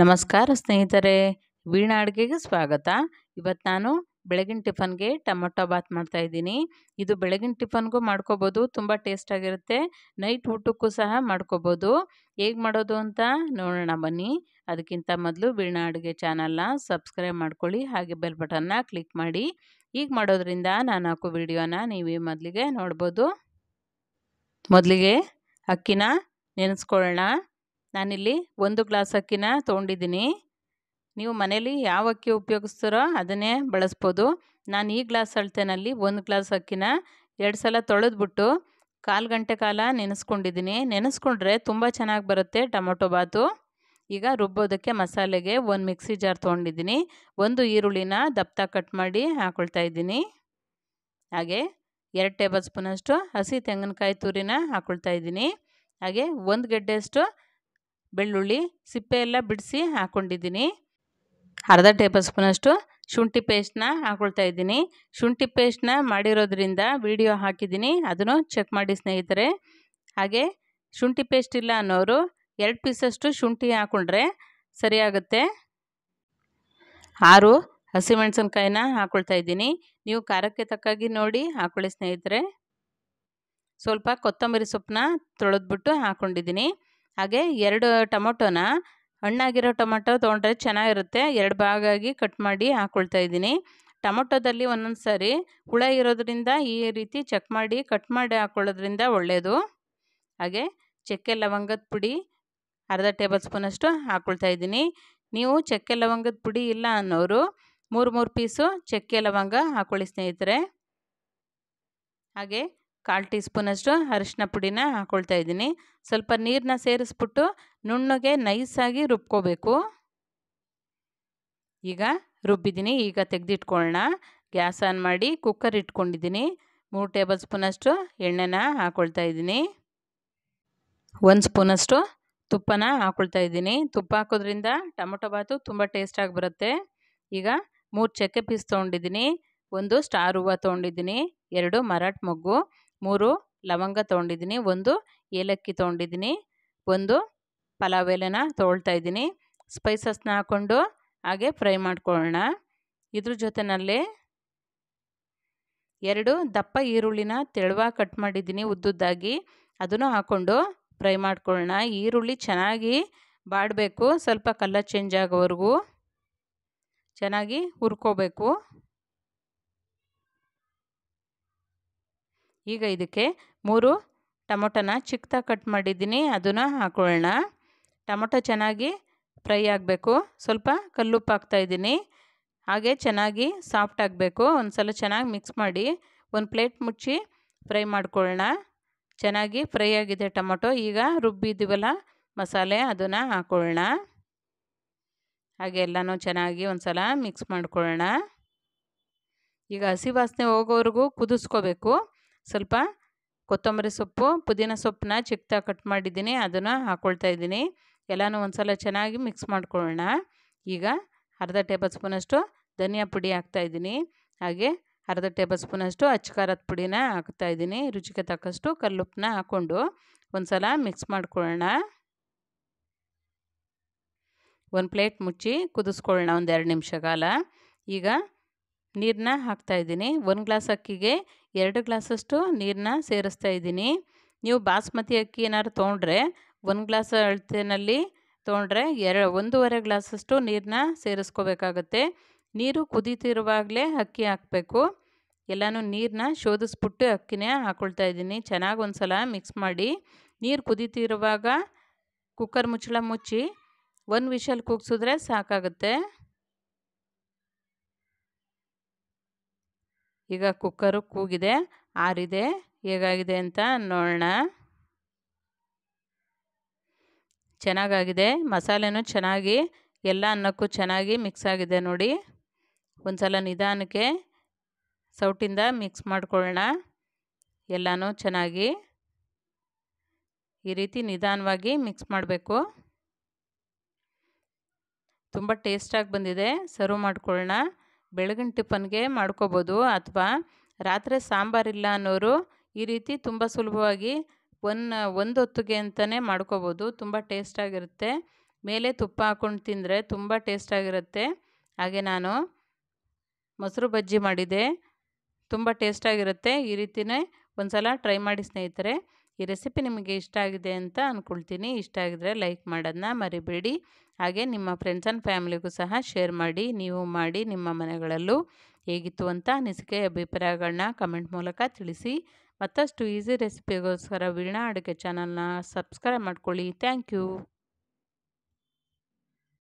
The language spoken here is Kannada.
ನಮಸ್ಕಾರ ಸ್ನೇಹಿತರೆ ವೀಣಾ ಅಡುಗೆಗೆ ಸ್ವಾಗತ ಇವತ್ತು ನಾನು ಬೆಳಗಿನ ಟಿಫನ್ಗೆ ಟೊಮೊಟೊ ಬಾತ್ ಮಾಡ್ತಾ ಇದ್ದೀನಿ ಇದು ಬೆಳಗಿನ ಟಿಫನ್ಗೂ ಮಾಡ್ಕೋಬೋದು ತುಂಬ ಟೇಸ್ಟಾಗಿರುತ್ತೆ ನೈಟ್ ಊಟಕ್ಕೂ ಸಹ ಮಾಡ್ಕೋಬೋದು ಹೇಗೆ ಮಾಡೋದು ಅಂತ ನೋಡೋಣ ಬನ್ನಿ ಅದಕ್ಕಿಂತ ಮೊದಲು ವೀಣಾ ಅಡುಗೆ ಚಾನಲ್ನ ಸಬ್ಸ್ಕ್ರೈಬ್ ಮಾಡ್ಕೊಳ್ಳಿ ಹಾಗೆ ಬೆಲ್ ಬಟನ್ನ ಕ್ಲಿಕ್ ಮಾಡಿ ಈಗ ಮಾಡೋದ್ರಿಂದ ನಾನು ಹಾಕೋ ವಿಡಿಯೋನ ನೀವೇ ಮೊದಲಿಗೆ ನೋಡ್ಬೋದು ಮೊದಲಿಗೆ ಅಕ್ಕಿನ ನೆನೆಸ್ಕೊಳ್ಳೋಣ ನಾನಿಲ್ಲಿ ಒಂದು ಗ್ಲಾಸ್ ಅಕ್ಕಿನ ತೊಗೊಂಡಿದ್ದೀನಿ ನೀವು ಮನೇಲಿ ಯಾವ ಅಕ್ಕಿ ಉಪಯೋಗಿಸ್ತೀರೋ ಅದನ್ನೇ ಬಳಸ್ಬೋದು ನಾನು ಈ ಗ್ಲಾಸ್ ಅಳ್ತೇನಲ್ಲಿ ಒಂದು ಗ್ಲಾಸ್ ಅಕ್ಕಿನ ಎರಡು ಸಲ ತೊಳೆದ್ಬಿಟ್ಟು ಕಾಲು ಗಂಟೆ ಕಾಲ ನೆನೆಸ್ಕೊಂಡಿದ್ದೀನಿ ನೆನೆಸ್ಕೊಂಡ್ರೆ ತುಂಬ ಚೆನ್ನಾಗಿ ಬರುತ್ತೆ ಟೊಮೊಟೊ ಬಾತು ಈಗ ರುಬ್ಬೋದಕ್ಕೆ ಮಸಾಲೆಗೆ ಒಂದು ಮಿಕ್ಸಿ ಜಾರ್ ತೊಗೊಂಡಿದ್ದೀನಿ ಒಂದು ಈರುಳ್ಳಿನ ದಪ್ಪ ಕಟ್ ಮಾಡಿ ಹಾಕೊಳ್ತಾ ಇದ್ದೀನಿ ಹಾಗೆ ಎರಡು ಟೇಬಲ್ ಸ್ಪೂನಷ್ಟು ಹಸಿ ತೆಂಗಿನಕಾಯಿ ತುರಿನ ಹಾಕ್ಕೊಳ್ತಾ ಇದ್ದೀನಿ ಹಾಗೆ ಒಂದು ಗೆಡ್ಡೆಯಷ್ಟು ಬೆಳ್ಳುಳ್ಳಿ ಸಿಪ್ಪೆ ಬಿಡಿಸಿ ಹಾಕ್ಕೊಂಡಿದ್ದೀನಿ ಅರ್ಧ ಟೇಬಲ್ ಸ್ಪೂನಷ್ಟು ಶುಂಠಿ ಪೇಸ್ಟ್ನ ಹಾಕ್ಕೊಳ್ತಾ ಇದ್ದೀನಿ ಶುಂಠಿ ಪೇಸ್ಟ್ನ ಮಾಡಿರೋದ್ರಿಂದ ವಿಡಿಯೋ ಹಾಕಿದ್ದೀನಿ ಅದನ್ನು ಚೆಕ್ ಮಾಡಿ ಸ್ನೇಹಿತರೆ ಹಾಗೆ ಶುಂಠಿ ಪೇಸ್ಟ್ ಇಲ್ಲ ಅನ್ನೋರು ಎರಡು ಪೀಸಷ್ಟು ಶುಂಠಿ ಹಾಕ್ಕೊಂಡ್ರೆ ಸರಿಯಾಗುತ್ತೆ ಆರು ಹಸಿಮೆಣಸಿನ್ಕಾಯಿನ ಹಾಕ್ಕೊಳ್ತಾ ಇದ್ದೀನಿ ನೀವು ಖಾರಕ್ಕೆ ತಕ್ಕಾಗಿ ನೋಡಿ ಹಾಕ್ಕೊಳ್ಳಿ ಸ್ನೇಹಿತರೆ ಸ್ವಲ್ಪ ಕೊತ್ತಂಬರಿ ಸೊಪ್ಪನ್ನ ತೊಳೆದ್ಬಿಟ್ಟು ಹಾಕ್ಕೊಂಡಿದ್ದೀನಿ ಹಾಗೆ ಎರಡು ಟೊಮೊಟೊನ ಹಣ್ಣಾಗಿರೋ ಟೊಮೊಟೊ ತೊಗೊಂಡ್ರೆ ಚೆನ್ನಾಗಿರುತ್ತೆ ಎರಡು ಭಾಗಾಗಿ ಕಟ್ ಮಾಡಿ ಹಾಕ್ಕೊಳ್ತಾ ಇದ್ದೀನಿ ಟೊಮೊಟೊದಲ್ಲಿ ಒಂದೊಂದು ಸಾರಿ ಹುಳ ಇರೋದ್ರಿಂದ ಈ ರೀತಿ ಚೆಕ್ ಮಾಡಿ ಕಟ್ ಮಾಡಿ ಹಾಕ್ಕೊಳ್ಳೋದ್ರಿಂದ ಒಳ್ಳೆಯದು ಹಾಗೆ ಚಕ್ಕೆ ಲವಂಗದ ಪುಡಿ ಅರ್ಧ ಟೇಬಲ್ ಸ್ಪೂನಷ್ಟು ಹಾಕ್ಕೊಳ್ತಾ ಇದ್ದೀನಿ ನೀವು ಚಕ್ಕೆ ಲವಂಗದ ಪುಡಿ ಇಲ್ಲ ಅನ್ನೋರು ಮೂರು ಮೂರು ಪೀಸು ಚಕ್ಕೆ ಲವಂಗ ಹಾಕ್ಕೊಳ್ಳಿ ಸ್ನೇಹಿತರೆ ಹಾಗೆ ಕಾಲು ಟೀ ಸ್ಪೂನಷ್ಟು ಅರಿಶಿನ ಪುಡಿನ ಹಾಕ್ಕೊಳ್ತಾ ಇದ್ದೀನಿ ಸ್ವಲ್ಪ ನೀರನ್ನ ಸೇರಿಸ್ಬಿಟ್ಟು ನುಣ್ಣಗೆ ನೈಸಾಗಿ ರುಬ್ಕೋಬೇಕು ಈಗ ರುಬ್ಬಿದ್ದೀನಿ ಈಗ ತೆಗೆದಿಟ್ಕೊಳ್ಳೋಣ ಗ್ಯಾಸ್ ಆನ್ ಮಾಡಿ ಕುಕ್ಕರ್ ಇಟ್ಕೊಂಡಿದ್ದೀನಿ ಮೂರು ಟೇಬಲ್ ಸ್ಪೂನಷ್ಟು ಎಣ್ಣೆನ ಹಾಕ್ಕೊಳ್ತಾ ಇದ್ದೀನಿ ಒಂದು ಸ್ಪೂನಷ್ಟು ತುಪ್ಪನ ಹಾಕ್ಕೊಳ್ತಾ ಇದ್ದೀನಿ ತುಪ್ಪ ಹಾಕೋದ್ರಿಂದ ಟೊಮೊಟೊ ಬಾತು ತುಂಬ ಟೇಸ್ಟಾಗಿ ಬರುತ್ತೆ ಈಗ ಮೂರು ಚಕ್ಕೆ ಪೀಸ್ ತೊಗೊಂಡಿದ್ದೀನಿ ಒಂದು ಸ್ಟಾರ್ ಹೂವು ತೊಗೊಂಡಿದ್ದೀನಿ ಎರಡು ಮರಾಠ ಮೊಗ್ಗು ಮೂರು ಲವಂಗ ತೊಗೊಂಡಿದ್ದೀನಿ ಒಂದು ಏಲಕ್ಕಿ ತೊಗೊಂಡಿದ್ದೀನಿ ಒಂದು ಪಲಾವ್ ಎಲೆನ ತೊಗೊಳ್ತಾ ಇದ್ದೀನಿ ಸ್ಪೈಸಸ್ನ ಹಾಕ್ಕೊಂಡು ಹಾಗೆ ಫ್ರೈ ಮಾಡ್ಕೊಳ್ಳೋಣ ಇದ್ರ ಜೊತೆನಲ್ಲಿ ಎರಡು ದಪ್ಪ ಈರುಳ್ಳಿನ ತೆಳುವಾಗಿ ಕಟ್ ಮಾಡಿದ್ದೀನಿ ಉದ್ದುದ್ದಾಗಿ ಅದನ್ನು ಹಾಕ್ಕೊಂಡು ಫ್ರೈ ಮಾಡ್ಕೊಳ್ಳೋಣ ಈರುಳ್ಳಿ ಚೆನ್ನಾಗಿ ಬಾಡಬೇಕು ಸ್ವಲ್ಪ ಕಲರ್ ಚೇಂಜ್ ಆಗೋವರೆಗೂ ಚೆನ್ನಾಗಿ ಹುರ್ಕೋಬೇಕು ಈಗ ಇದಕ್ಕೆ ಮೂರು ಟೊಮೊಟೊನ ಚಿಕ್ಕದಾಗಿ ಕಟ್ ಮಾಡಿದ್ದೀನಿ ಅದನ್ನು ಹಾಕೊಳ್ಳೋಣ ಟೊಮೊಟೊ ಚೆನ್ನಾಗಿ ಫ್ರೈ ಆಗಬೇಕು ಸ್ವಲ್ಪ ಕಲ್ಲುಪ್ಪು ಹಾಕ್ತಾಯಿದ್ದೀನಿ ಹಾಗೆ ಚೆನ್ನಾಗಿ ಸಾಫ್ಟ್ ಆಗಬೇಕು ಒಂದು ಸಲ ಚೆನ್ನಾಗಿ ಮಿಕ್ಸ್ ಮಾಡಿ ಒಂದು ಪ್ಲೇಟ್ ಮುಚ್ಚಿ ಫ್ರೈ ಮಾಡ್ಕೊಳ್ಳೋಣ ಚೆನ್ನಾಗಿ ಫ್ರೈ ಆಗಿದೆ ಟೊಮೊಟೊ ಈಗ ರುಬ್ಬಿದ್ದೀವಲ್ಲ ಮಸಾಲೆ ಅದನ್ನು ಹಾಕೊಳ್ಳೋಣ ಹಾಗೆ ಎಲ್ಲನೂ ಚೆನ್ನಾಗಿ ಒಂದು ಸಲ ಮಿಕ್ಸ್ ಮಾಡ್ಕೊಳ್ಳೋಣ ಈಗ ಹಸಿ ವಾಸನೆ ಹೋಗೋವರೆಗೂ ಕುದಿಸ್ಕೋಬೇಕು ಸ್ವಲ್ಪ ಕೊತ್ತಂಬರಿ ಸೊಪ್ಪು ಪುದೀನ ಸೊಪ್ಪನ್ನ ಚಿಕ್ಕದಾಗಿ ಕಟ್ ಮಾಡಿದ್ದೀನಿ ಅದನ್ನು ಹಾಕ್ಕೊಳ್ತಾ ಇದ್ದೀನಿ ಎಲ್ಲನೂ ಒಂದು ಸಲ ಚೆನ್ನಾಗಿ ಮಿಕ್ಸ್ ಮಾಡ್ಕೊಳ್ಳೋಣ ಈಗ ಅರ್ಧ ಟೇಬಲ್ ಸ್ಪೂನಷ್ಟು ಧನಿಯಾ ಪುಡಿ ಹಾಕ್ತಾಯಿದ್ದೀನಿ ಹಾಗೆ ಅರ್ಧ ಟೇಬಲ್ ಸ್ಪೂನಷ್ಟು ಅಚ್ಚಕಾರದ ಪುಡಿನ ಹಾಕ್ತಾಯಿದ್ದೀನಿ ರುಚಿಗೆ ತಕ್ಕಷ್ಟು ಕಲ್ಲುಪ್ಪನ್ನ ಹಾಕ್ಕೊಂಡು ಒಂದು ಸಲ ಮಿಕ್ಸ್ ಮಾಡ್ಕೊಳ್ಳೋಣ ಒಂದು ಪ್ಲೇಟ್ ಮುಚ್ಚಿ ಕುದಿಸ್ಕೊಳ್ಳೋಣ ಒಂದು ಎರಡು ನಿಮಿಷ ಕಾಲ ಈಗ ನೀರನ್ನ ಹಾಕ್ತಾಯಿದ್ದೀನಿ ಒಂದು ಗ್ಲಾಸ್ ಅಕ್ಕಿಗೆ ಎರಡು ಗ್ಲಾಸಷ್ಟು ನೀರನ್ನ ಸೇರಿಸ್ತಾ ಇದ್ದೀನಿ ನೀವು ಬಾಸ್ಮತಿ ಅಕ್ಕಿ ಏನಾದ್ರು ತೊಗೊಂಡ್ರೆ ಒಂದು ಗ್ಲಾಸ್ ಅಳತೆಯಲ್ಲಿ ತೊಗೊಂಡ್ರೆ ಎರ ಒಂದೂವರೆ ಗ್ಲಾಸಷ್ಟು ನೀರನ್ನ ಸೇರಿಸ್ಕೋಬೇಕಾಗತ್ತೆ ನೀರು ಕುದೀತಿರುವಾಗಲೇ ಅಕ್ಕಿ ಹಾಕಬೇಕು ಎಲ್ಲನೂ ನೀರನ್ನ ಶೋಧಿಸ್ಬಿಟ್ಟು ಅಕ್ಕಿನೇ ಹಾಕ್ಕೊಳ್ತಾ ಇದ್ದೀನಿ ಚೆನ್ನಾಗಿ ಒಂದು ಸಲ ಮಿಕ್ಸ್ ಮಾಡಿ ನೀರು ಕುದೀತಿರುವಾಗ ಕುಕ್ಕರ್ ಮುಚ್ಚಳ ಮುಚ್ಚಿ ಒಂದು ವಿಷಲ್ ಕೂಗ್ಸಿದ್ರೆ ಸಾಕಾಗುತ್ತೆ ಈಗ ಕುಕ್ಕರು ಕೂಗಿದೆ ಆರಿದೆ ಹೇಗಾಗಿದೆ ಅಂತ ನೋಡೋಣ ಚೆನ್ನಾಗಾಗಿದೆ ಮಸಾಲೆನೂ ಚೆನ್ನಾಗಿ ಎಲ್ಲ ಅನ್ನಕ್ಕೂ ಚೆನ್ನಾಗಿ ಮಿಕ್ಸ್ ಆಗಿದೆ ನೋಡಿ ಒಂದು ಸಲ ನಿಧಾನಕ್ಕೆ ಸೌಟಿಂದ ಮಿಕ್ಸ್ ಮಾಡ್ಕೊಳ್ಳೋಣ ಎಲ್ಲನೂ ಚೆನ್ನಾಗಿ ಈ ರೀತಿ ನಿಧಾನವಾಗಿ ಮಿಕ್ಸ್ ಮಾಡಬೇಕು ತುಂಬ ಟೇಸ್ಟಾಗಿ ಬಂದಿದೆ ಸರ್ವ್ ಮಾಡ್ಕೊಳ್ಳೋಣ ಬೆಳಗಿನ ಟಿಫನ್ಗೆ ಮಾಡ್ಕೋಬೋದು ಅಥವಾ ರಾತ್ರಿ ಸಾಂಬಾರಿಲ್ಲ ಅನ್ನೋರು ಈ ರೀತಿ ತುಂಬ ಸುಲಭವಾಗಿ ಒನ್ ಒಂದು ಹೊತ್ತಿಗೆ ಅಂತಲೇ ಮಾಡ್ಕೋಬೋದು ತುಂಬ ಟೇಸ್ಟಾಗಿರುತ್ತೆ ಮೇಲೆ ತುಪ್ಪ ಹಾಕ್ಕೊಂಡು ತಿಂದರೆ ತುಂಬ ಟೇಸ್ಟಾಗಿರುತ್ತೆ ಹಾಗೆ ನಾನು ಮೊಸರು ಬಜ್ಜಿ ಮಾಡಿದೆ ತುಂಬ ಟೇಸ್ಟಾಗಿರುತ್ತೆ ಈ ರೀತಿಯೇ ಒಂದು ಸಲ ಟ್ರೈ ಮಾಡಿ ಸ್ನೇಹಿತರೆ ಈ ರೆಸಿಪಿ ನಿಮಗೆ ಇಷ್ಟ ಆಗಿದೆ ಅಂತ ಅಂದ್ಕೊಳ್ತೀನಿ ಇಷ್ಟ ಆಗಿದ್ರೆ ಲೈಕ್ ಮಾಡೋದನ್ನ ಮರಿಬೇಡಿ ಹಾಗೆ ನಿಮ್ಮ ಫ್ರೆಂಡ್ಸ್ ಆ್ಯಂಡ್ ಫ್ಯಾಮಿಲಿಗೂ ಸಹ ಶೇರ್ ಮಾಡಿ ನೀವು ಮಾಡಿ ನಿಮ್ಮ ಮನೆಗಳಲ್ಲೂ ಹೇಗಿತ್ತು ಅಂತ ಅನಿಸಿಕೆ ಅಭಿಪ್ರಾಯಗಳನ್ನ ಕಮೆಂಟ್ ಮೂಲಕ ತಿಳಿಸಿ ಮತ್ತಷ್ಟು ಈಸಿ ರೆಸಿಪಿಗೋಸ್ಕರ ವೀಣಾ ಅಡುಗೆ ಚಾನಲ್ನ ಸಬ್ಸ್ಕ್ರೈಬ್ ಮಾಡ್ಕೊಳ್ಳಿ ಥ್ಯಾಂಕ್ ಯು